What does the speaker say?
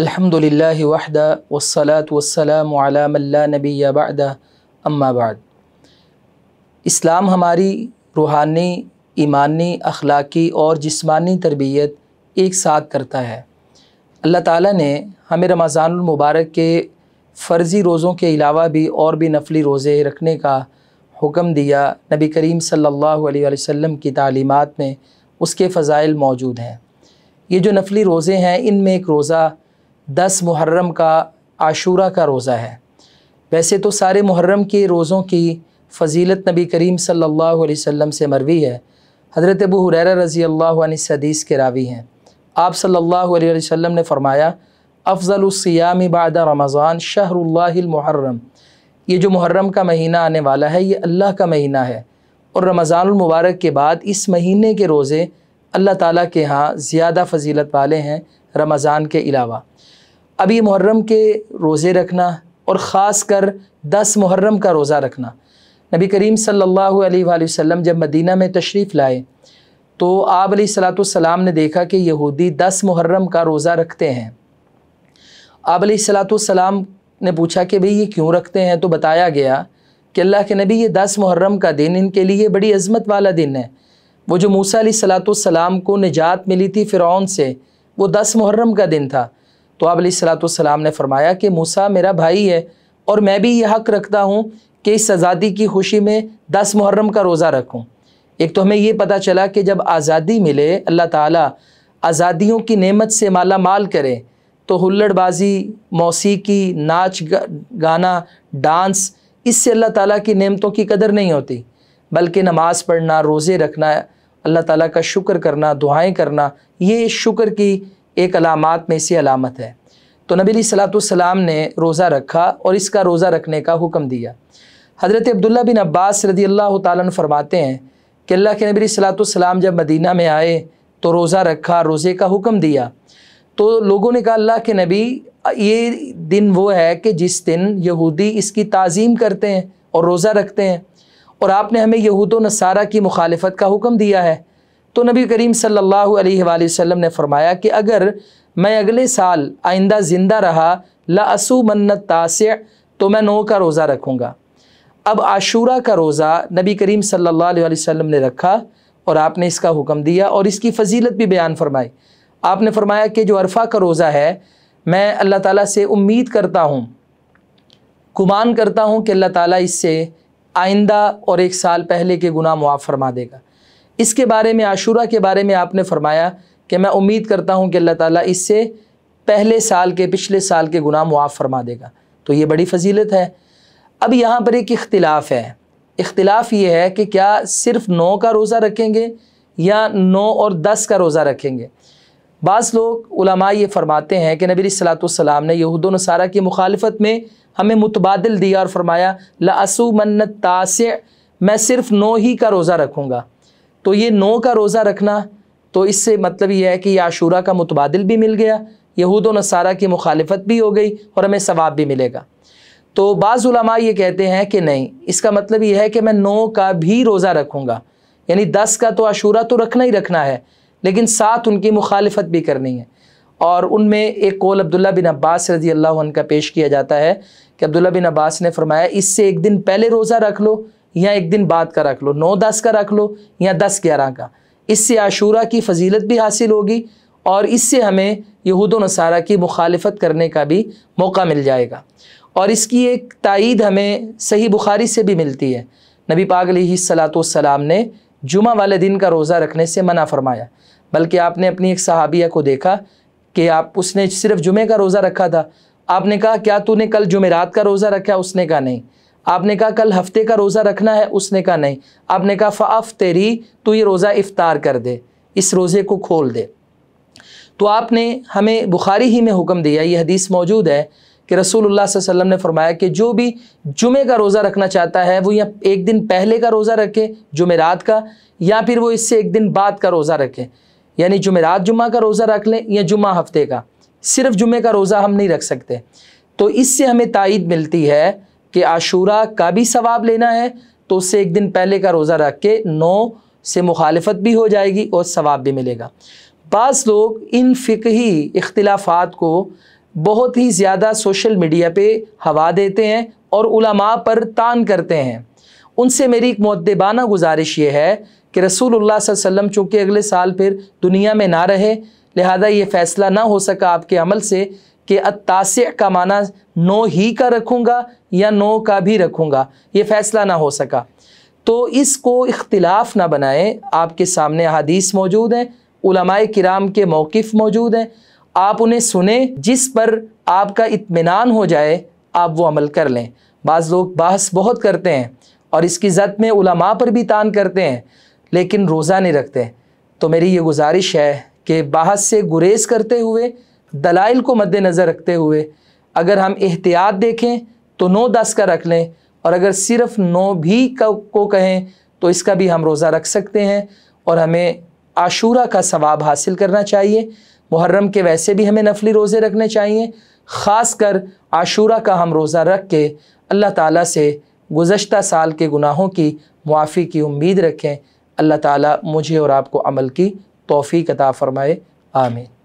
अल्हम्दुलिल्लाहि वहदा वस्सलातु वस्सलामु अला मल्ला नबी बदा अम्मा बाद इस्लाम हमारी रूहानी ईमानी अखलाकी और जिस्मानी तरबियत एक साथ करता है अल्लाह ताला ने हमें रमज़ानमबारक के फ़र्ज़ी रोज़ों के अलावा भी और भी नफली रोज़े रखने का हुक्म दिया नबी करीम सल्लल्लाहु अलैहि वसल्लम की तालीमात में उसके फ़ज़ाइल मौजूद हैं ये जो नफली रोज़े हैं इनमें एक रोज़ा दस मुहर्रम का आशूरा का रोज़ा है वैसे तो सारे मुहर्रम के रोज़ों की फजीलत नबी करीम सल्लल्लाहु अलैहि वसल्लम से मरवी है हज़रत अबू हुरैरा रज़ी अल्लाह हदीस के रावी हैं आप सल्लल्लाहु अलैहि वसल्लम ने फ़रमाया अफ़ज़लसियाम बाद रमज़ान शहरुल्लाहमहर्रम ये जो मुहर्रम का महीना आने वाला है ये अल्लाह का महीना है और रमज़ानमबारक के बाद इस महीने के रोज़े अल्लाह ताला के यहाँ ज़्यादा फजीलत वाले हैं रमज़ान के अलावा अभी मुहर्रम के रोज़े रखना और ख़ास कर दस मुहर्रम का रोज़ा रखना नबी करीम सल्लल्लाहु अलैहि वसल्लम जब मदीना में तशरीफ़ लाए तो आप सलाम ने देखा कि यहूदी दस मुहर्रम का रोज़ा रखते हैं आप सलाम ने पूछा कि भाई ये क्यों रखते हैं तो बताया गया कि अल्लाह के नबी ये दस मुहर्रम का दिन इनके लिए बड़ी अज़मत वाला दिन है वो जो मूसा सलाम को निजात मिली थी फ़िरौन से वो दस मुहर्रम का दिन था तो आप सलाम ने फरमाया कि मूसा मेरा भाई है और मैं भी ये हक़ रखता हूँ कि इस आज़ादी की खुशी में दस मुहर्रम का रोज़ा रखूँ एक तो हमें ये पता चला कि जब आज़ादी मिले अल्लाह ताली आज़ादियों की नमत से माला माल करें तो हुल्लड़बाजी मौसीकी नाच गाना डांस इससे अल्लाह ताली की नमतों की कदर नहीं होती बल्कि नमाज़ पढ़ना रोज़े रखना अल्लाह ताली का शुक्र करना दुआएँ करना ये शुक्र की एक अलामत में से अलामत है तो नबी सलाम ने रोज़ा रखा और इसका रोज़ा रखने का हुक्म दिया हज़रत अब्दुल्ला बिन अब्बास रदी अल्लाह तन फरमाते हैं कि अल्लाह के नबी सलाम जब मदीना में आए तो रोज़ा रखा रोज़े का हुक्म दिया तो लोगों ने कहा अल्लाह के नबी ये दिन वो है कि जिस दिन यहूदी इसकी तज़ीम करते हैं और रोज़ा रखते हैं और आपने हमें यहूद नसारा की मुखालफत का हुक्म दिया है तो नबी करीम सल्लल्लाहु अलैहि वसल्लम ने फरमाया कि अगर मैं अगले साल आइंदा ज़िंदा रहा लासू मन्नत तासे तो मैं नौ का रोज़ा रखूँगा अब आशूरा का रोज़ा नबी करीम सल्लल्लाहु अलैहि वसल्लम ने रखा और आपने इसका हुक्म दिया और इसकी फजीलत भी बयान फरमाई आपने फरमाया कि जो अरफा का रोज़ा है मैं अल्लाह ताला से उम्मीद करता हूँ गुमान करता हूँ कि अल्लाह ताला इससे आइंदा और एक साल पहले के गुनाह मुआफ़ फरमा देगा इसके बारे में आशूरा के बारे में आपने फरमाया कि मैं उम्मीद करता हूँ कि अल्लाह ताला इससे पहले साल के पिछले साल के गुनाह मुआफ़ फरमा देगा तो ये बड़ी फजीलत है अब यहाँ पर एक इख्तिलाफ़ है इख्तिलाफ़ ये है कि क्या सिर्फ नौ का रोज़ा रखेंगे या नौ और दस का रोज़ा रखेंगे बास लोग ये फरमाते हैं कि नबी सलाम ने यहूद नसारा की मुखालफत में हमें मुतबादल दिया और फरमाया लसू मन्नत तास मैं सिर्फ़ नौ ही का रोज़ा रखूँगा तो ये नौ का रोज़ा रखना तो इससे मतलब यह है कि आशूरा का मुतबादल भी मिल गया यहूद व नसारा की मुखालफत भी हो गई और हमें सवाब भी मिलेगा तो बाज़ुलमा ये कहते हैं कि नहीं इसका मतलब यह है कि मैं नौ का भी रोज़ा रखूँगा यानी दस का तो आशूरा तो रखना ही रखना है लेकिन साथ उनकी मुखालफत भी करनी है और उनमें एक कौल अब्दुल्ला बिन अब्बास रजी अल्लाह का पेश किया जाता है कि अब्दुल्ला बिन अब्बास ने फरमाया इससे एक दिन पहले रोज़ा रख लो या एक दिन बाद का रख लो नौ दस का रख लो या दस ग्यारह का इससे आशूरा की फजीलत भी हासिल होगी और इससे हमें यहूद नसारा की मुखालफत करने का भी मौका मिल जाएगा और इसकी एक तइद हमें सही बुखारी से भी मिलती है नबी पागल सलाम ने जुमा वाले दिन का रोज़ा रखने से मना फरमाया बल्कि आपने अपनी एक सहाबिया को देखा कि आप उसने सिर्फ जुमे का रोज़ा रखा था आपने कहा क्या तूने कल जुमेरात का रोज़ा रखा उसने कहा नहीं आपने कहा कल हफ्ते का रोज़ा रखना है उसने कहा नहीं आपने कहा फ़ाफ़ तेरी तो ये रोज़ा इफ़ार कर दे इस रोज़े को खोल दे तो आपने हमें बुखारी ही में हुक्म दिया ये हदीस मौजूद है कि रसूलुल्लाह वसल्लम ने फरमाया कि जो भी जुमे का रोज़ा रखना चाहता है वो या एक दिन पहले का रोज़ा रखे जुमेरात का या फिर वो इससे एक दिन बाद का रोज़ा रखे यानी जुमेरात जुम्मा का रोज़ा रख लें या जुम्मा हफ्ते का सिर्फ जुमे का रोज़ा हम नहीं रख सकते तो इससे हमें तइद मिलती है कि आशूरा का भी सवाब लेना है तो उससे एक दिन पहले का रोज़ा रख के नौ से मुखालफत भी हो जाएगी और सवाब भी मिलेगा बाज़ लोग इन फ़िकही इख्तलाफात को बहुत ही ज़्यादा सोशल मीडिया पे हवा देते हैं और उलमा पर तान करते हैं उनसे मेरी एक मतबाना गुजारिश ये है कि रसूल वसम चूँकि अगले साल फिर दुनिया में ना रहे लिहाजा ये फ़ैसला ना हो सका आपके अमल से कि अतासे का माना नो ही का रखूँगा या नो का भी रखूँगा ये फ़ैसला ना हो सका तो इसको इख्तिलाफ ना बनाएं आपके सामने अदीस मौजूद हैं उलमाए किराम के मौक़ मौजूद हैं आप उन्हें सुने जिस पर आपका इत्मीनान हो जाए आप वो अमल कर लें बाज़ लोग बहस बहुत करते हैं और इसकी ज़द में उलमा पर भी तान करते हैं लेकिन रोज़ा नहीं रखते तो मेरी ये गुजारिश है कि बहस से गुरेज करते हुए दलाइल को मद्दनज़र रखते हुए अगर हम एहतियात देखें तो नौ दस का रख लें और अगर सिर्फ नौ भी का को कहें तो इसका भी हम रोज़ा रख सकते हैं और हमें आशूरा का सवाब हासिल करना चाहिए मुहर्रम के वैसे भी हमें नफली रोज़े रखने चाहिए ख़ास कर आशूरा का हम रोज़ा रख के अल्लाह ताला से गुज्त साल के गुनाहों की मुआफ़ी की उम्मीद रखें अल्लाह ताला मुझे और आपको अमल की तोफ़ी कता फ़रमाए आमीन